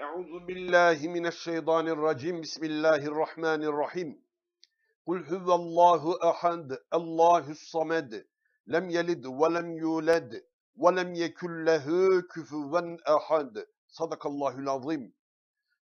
Euzu billahi mineşşeytanirracim. Bismillahirrahmanirrahim. Kul huvallahu ehad. Allahus samed. Lem yelid ve lem yulad ve lem yekul lehu kufuven ehad. Sadakallahul azim.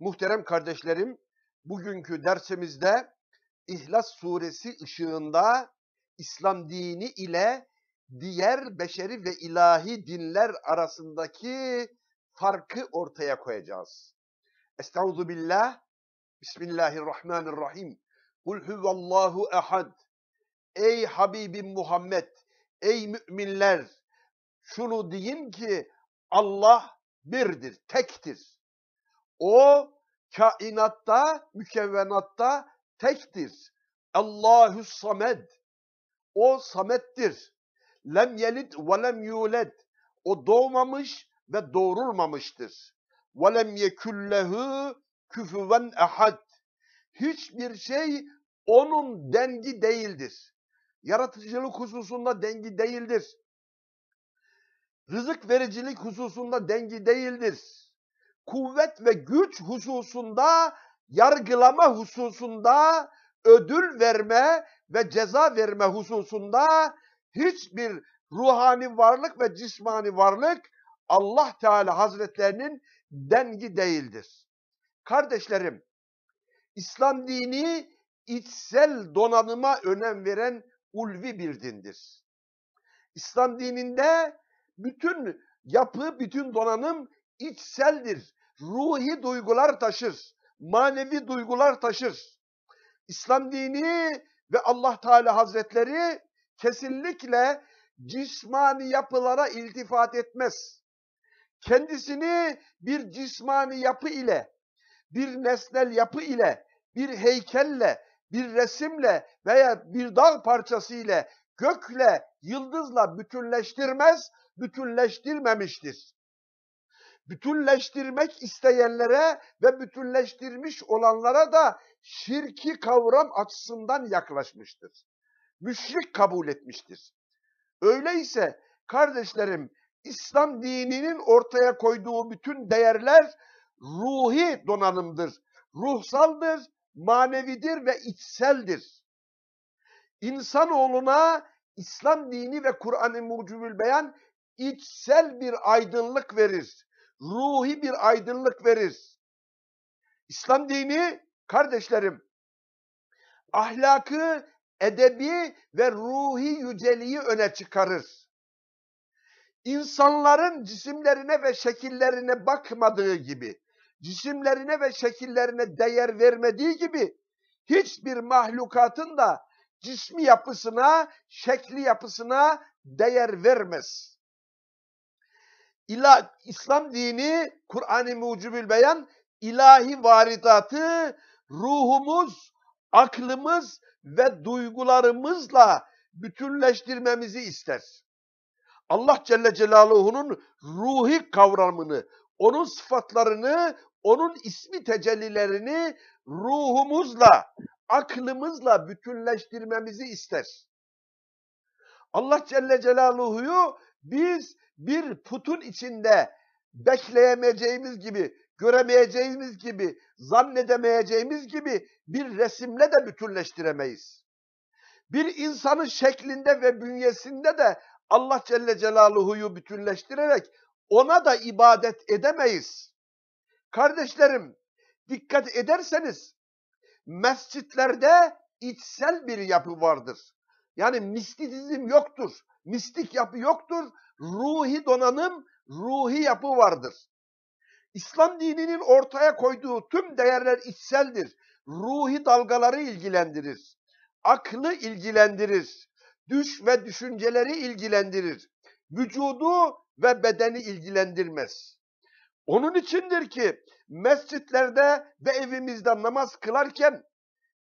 Muhterem kardeşlerim, bugünkü dersimizde İhlas suresi ışığında İslam dini ile diğer beşeri ve ilahi dinler arasındaki farkı ortaya koyacağız. Estaizu billah, Bismillahirrahmanirrahim. Kul huvallahu ehad. Ey Habibim Muhammed, ey müminler, şunu diyeyim ki Allah birdir, tektir. O kainatta, mükevvenatta tektir. Allahu samed. O samettir. Lem yelit ve lem yulet. O doğmamış, ve doğrulmamıştır. وَلَمْ يَكُلْ لَهُ küfüven ehad. Hiçbir şey onun dengi değildir. Yaratıcılık hususunda dengi değildir. Rızık vericilik hususunda dengi değildir. Kuvvet ve güç hususunda, yargılama hususunda, ödül verme ve ceza verme hususunda hiçbir ruhani varlık ve cismani varlık Allah Teala Hazretlerinin dengi değildir. Kardeşlerim, İslam dini içsel donanıma önem veren ulvi bir dindir. İslam dininde bütün yapı, bütün donanım içseldir. Ruhi duygular taşır, manevi duygular taşır. İslam dini ve Allah Teala Hazretleri kesinlikle cismani yapılara iltifat etmez kendisini bir cismani yapı ile, bir nesnel yapı ile, bir heykelle, bir resimle veya bir dağ parçası ile, gökle, yıldızla bütünleştirmez, bütünleştirmemiştir. Bütünleştirmek isteyenlere ve bütünleştirmiş olanlara da şirki kavram açısından yaklaşmıştır. Müşrik kabul etmiştir. Öyleyse kardeşlerim İslam dininin ortaya koyduğu bütün değerler ruhi donanımdır. Ruhsaldır, manevidir ve içseldir. İnsanoğluna İslam dini ve Kur'an-ı Mucibül Beyan içsel bir aydınlık verir. Ruhi bir aydınlık verir. İslam dini kardeşlerim ahlakı, edebi ve ruhi yüceliği öne çıkarır insanların cisimlerine ve şekillerine bakmadığı gibi, cisimlerine ve şekillerine değer vermediği gibi hiçbir mahlukatın da cismi yapısına, şekli yapısına değer vermez. İla, İslam dini, Kur'an-ı Mucibül Beyan, ilahi varidatı ruhumuz, aklımız ve duygularımızla bütünleştirmemizi ister. Allah Celle Celaluhu'nun ruhi kavramını, onun sıfatlarını, onun ismi tecellilerini ruhumuzla, aklımızla bütünleştirmemizi ister. Allah Celle Celaluhu'yu biz bir putun içinde bekleyemeyeceğimiz gibi, göremeyeceğimiz gibi, zannedemeyeceğimiz gibi bir resimle de bütünleştiremeyiz. Bir insanın şeklinde ve bünyesinde de Allah Celle Celaluhu'yu bütünleştirerek ona da ibadet edemeyiz. Kardeşlerim dikkat ederseniz mescitlerde içsel bir yapı vardır. Yani mistizm yoktur, mistik yapı yoktur, ruhi donanım, ruhi yapı vardır. İslam dininin ortaya koyduğu tüm değerler içseldir. Ruhi dalgaları ilgilendirir, aklı ilgilendirir, düş ve düşünceleri ilgilendirir. Vücudu ve bedeni ilgilendirmez. Onun içindir ki mescitlerde ve evimizde namaz kılarken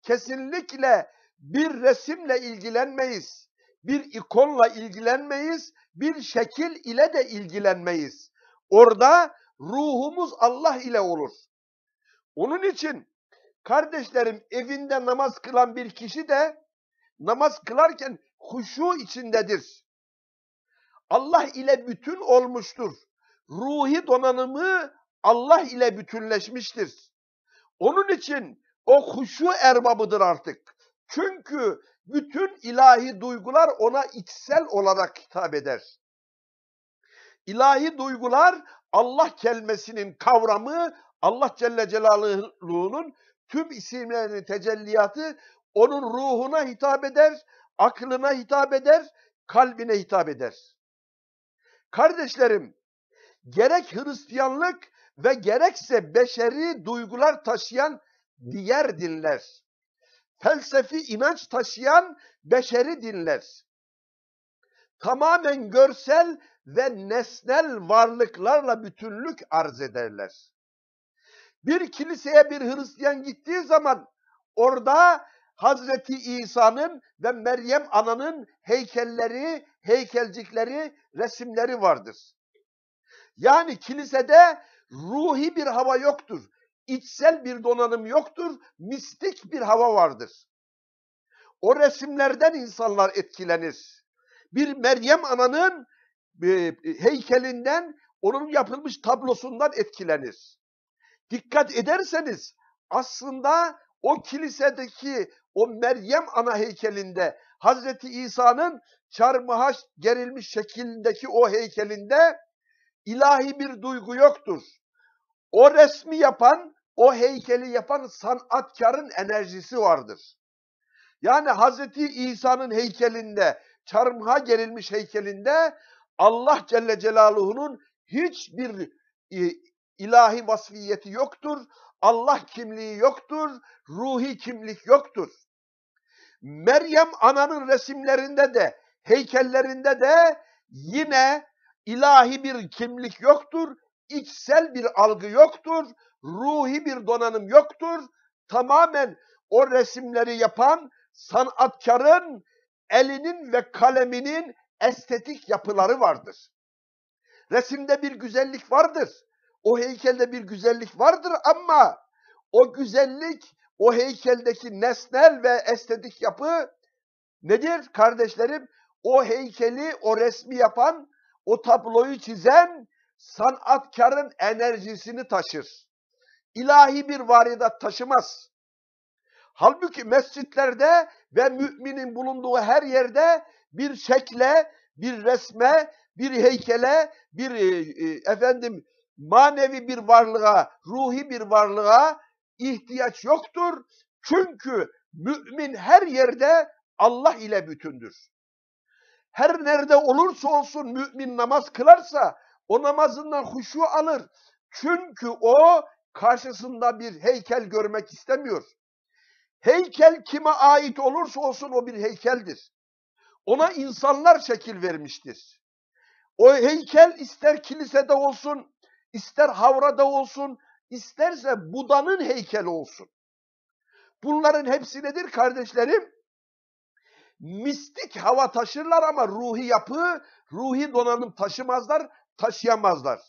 kesinlikle bir resimle ilgilenmeyiz, bir ikonla ilgilenmeyiz, bir şekil ile de ilgilenmeyiz. Orada ruhumuz Allah ile olur. Onun için kardeşlerim evinde namaz kılan bir kişi de namaz kılarken huşu içindedir. Allah ile bütün olmuştur. Ruhi donanımı Allah ile bütünleşmiştir. Onun için o huşu erbabıdır artık. Çünkü bütün ilahi duygular ona içsel olarak hitap eder. İlahi duygular Allah kelimesinin kavramı, Allah Celle Celaluhu'nun tüm isimlerinin tecelliyatı onun ruhuna hitap eder aklına hitap eder, kalbine hitap eder. Kardeşlerim, gerek Hristiyanlık ve gerekse beşeri duygular taşıyan diğer dinler, felsefi inanç taşıyan beşeri dinler, tamamen görsel ve nesnel varlıklarla bütünlük arz ederler. Bir kiliseye bir Hristiyan gittiği zaman orada Hazreti İsa'nın ve Meryem ananın heykelleri, heykelcikleri, resimleri vardır. Yani kilisede ruhi bir hava yoktur. içsel bir donanım yoktur. Mistik bir hava vardır. O resimlerden insanlar etkilenir. Bir Meryem ananın e, heykelinden, onun yapılmış tablosundan etkilenir. Dikkat ederseniz aslında o kilisedeki o Meryem ana heykelinde Hazreti İsa'nın çarmıha gerilmiş şeklindeki o heykelinde ilahi bir duygu yoktur. O resmi yapan, o heykeli yapan sanatkarın enerjisi vardır. Yani Hazreti İsa'nın heykelinde, çarmıha gerilmiş heykelinde Allah Celle Celaluhu'nun hiçbir e, ilahi vasfiyeti yoktur, Allah kimliği yoktur, ruhi kimlik yoktur. Meryem ananın resimlerinde de, heykellerinde de yine ilahi bir kimlik yoktur, içsel bir algı yoktur, ruhi bir donanım yoktur. Tamamen o resimleri yapan sanatkarın elinin ve kaleminin estetik yapıları vardır. Resimde bir güzellik vardır. O heykelde bir güzellik vardır ama o güzellik, o heykeldeki nesnel ve estetik yapı nedir kardeşlerim? O heykeli, o resmi yapan, o tabloyu çizen sanatkarın enerjisini taşır. İlahi bir varidat taşımaz. Halbuki mescitlerde ve müminin bulunduğu her yerde bir şekle, bir resme, bir heykele, bir e, e, efendim manevi bir varlığa, ruhi bir varlığa ihtiyaç yoktur. Çünkü mümin her yerde Allah ile bütündür. Her nerede olursa olsun mümin namaz kılarsa o namazından huşu alır. Çünkü o karşısında bir heykel görmek istemiyor. Heykel kime ait olursa olsun o bir heykeldir. Ona insanlar şekil vermiştir. O heykel ister kilisede olsun, ister havrada olsun, isterse Buda'nın heykeli olsun. Bunların hepsi nedir kardeşlerim? Mistik hava taşırlar ama ruhi yapı, ruhi donanım taşımazlar, taşıyamazlar.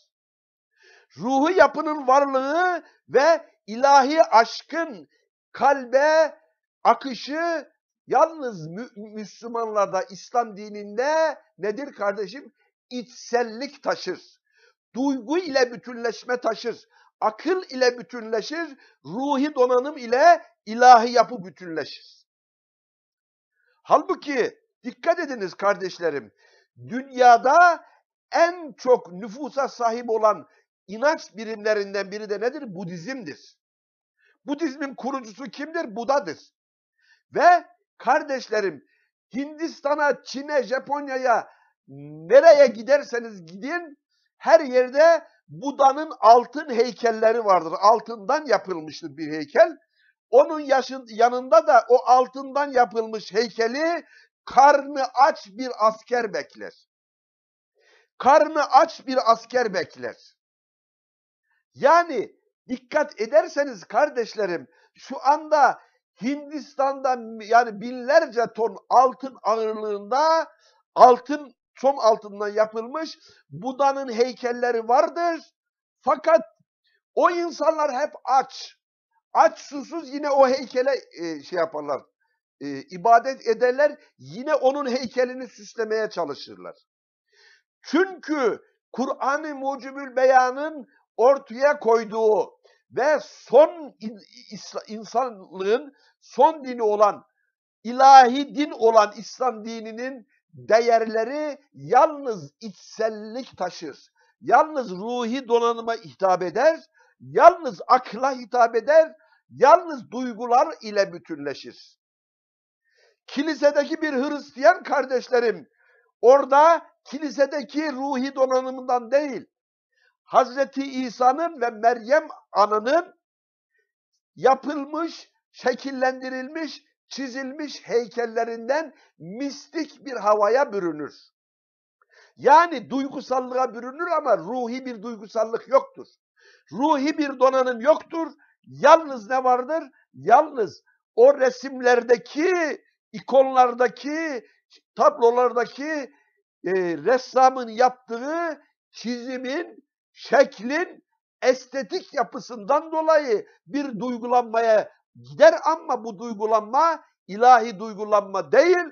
Ruhu yapının varlığı ve ilahi aşkın kalbe akışı yalnız mü Müslümanlarda, İslam dininde nedir kardeşim? İçsellik taşır duygu ile bütünleşme taşır. Akıl ile bütünleşir, ruhi donanım ile ilahi yapı bütünleşir. Halbuki dikkat ediniz kardeşlerim, dünyada en çok nüfusa sahip olan inanç birimlerinden biri de nedir? Budizm'dir. Budizmin kurucusu kimdir? Buda'dır. Ve kardeşlerim Hindistan'a, Çin'e, Japonya'ya nereye giderseniz gidin her yerde Buda'nın altın heykelleri vardır. Altından yapılmıştır bir heykel. Onun yaşın, yanında da o altından yapılmış heykeli karnı aç bir asker bekler. Karnı aç bir asker bekler. Yani dikkat ederseniz kardeşlerim şu anda Hindistan'da yani binlerce ton altın ağırlığında altın çom altından yapılmış Buda'nın heykelleri vardır. Fakat o insanlar hep aç. Aç susuz yine o heykele e, şey yaparlar. E, ibadet ederler. Yine onun heykelini süslemeye çalışırlar. Çünkü Kur'an-ı Mucibül Beyan'ın ortaya koyduğu ve son insanlığın son dini olan ilahi din olan İslam dininin değerleri yalnız içsellik taşır. Yalnız ruhi donanıma hitap eder, yalnız akla hitap eder, yalnız duygular ile bütünleşir. Kilisedeki bir Hristiyan kardeşlerim, orada kilisedeki ruhi donanımından değil, Hazreti İsa'nın ve Meryem anının yapılmış, şekillendirilmiş çizilmiş heykellerinden mistik bir havaya bürünür. Yani duygusallığa bürünür ama ruhi bir duygusallık yoktur. Ruhi bir donanım yoktur. Yalnız ne vardır? Yalnız o resimlerdeki, ikonlardaki, tablolardaki e, ressamın yaptığı çizimin, şeklin estetik yapısından dolayı bir duygulanmaya gider ama bu duygulanma ilahi duygulanma değil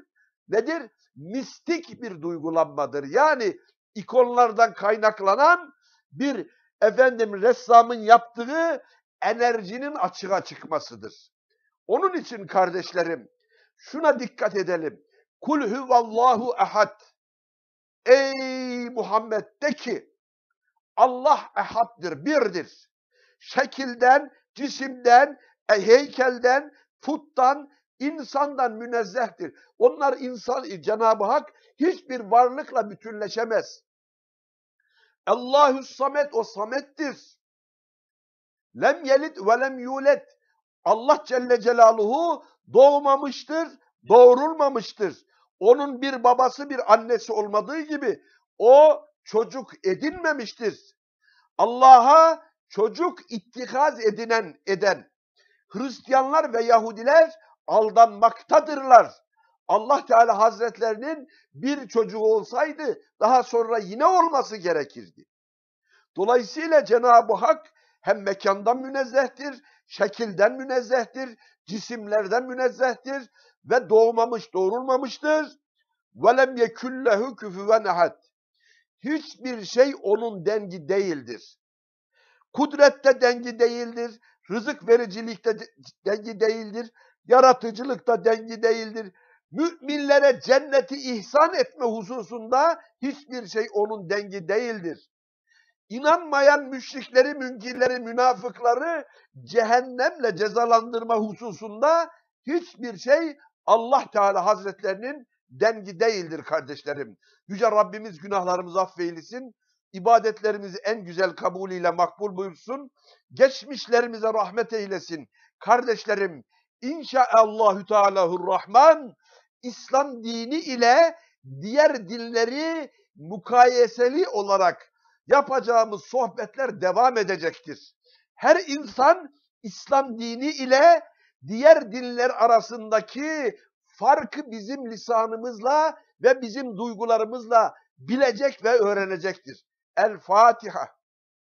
nedir? Mistik bir duygulanmadır. Yani ikonlardan kaynaklanan bir efendim ressamın yaptığı enerjinin açığa çıkmasıdır. Onun için kardeşlerim şuna dikkat edelim. Kul huvallahu ehad. Ey Muhammed de ki Allah ehaddir, birdir. Şekilden, cisimden, e, heykelden, puttan, insandan münezzehtir. Onlar insan, e, Cenab-ı Hak hiçbir varlıkla bütünleşemez. Allahü samet o samettir. Lem yelit ve lem yulet. Allah Celle Celaluhu doğmamıştır, doğurulmamıştır. Onun bir babası bir annesi olmadığı gibi o çocuk edinmemiştir. Allah'a çocuk ittikaz edinen eden Hristiyanlar ve Yahudiler aldanmaktadırlar. Allah Teala Hazretlerinin bir çocuğu olsaydı daha sonra yine olması gerekirdi. Dolayısıyla Cenab-ı Hak hem mekandan münezzehtir, şekilden münezzehtir, cisimlerden münezzehtir ve doğmamış doğurulmamıştır. وَلَمْ يَكُلْ لَهُ كُفُوًا اَحَدٍ Hiçbir şey onun dengi değildir. Kudrette dengi değildir, Rızık vericilikte dengi değildir. Yaratıcılıkta dengi değildir. Müminlere cenneti ihsan etme hususunda hiçbir şey onun dengi değildir. İnanmayan müşrikleri, münkirleri, münafıkları cehennemle cezalandırma hususunda hiçbir şey Allah Teala Hazretlerinin dengi değildir kardeşlerim. Yüce Rabbimiz günahlarımızı affeylesin ibadetlerimizi en güzel kabulüyle makbul buyursun. Geçmişlerimize rahmet eylesin. Kardeşlerim inşallahü tealahurrahman İslam dini ile diğer dinleri mukayeseli olarak yapacağımız sohbetler devam edecektir. Her insan İslam dini ile diğer dinler arasındaki farkı bizim lisanımızla ve bizim duygularımızla bilecek ve öğrenecektir. الفاتحة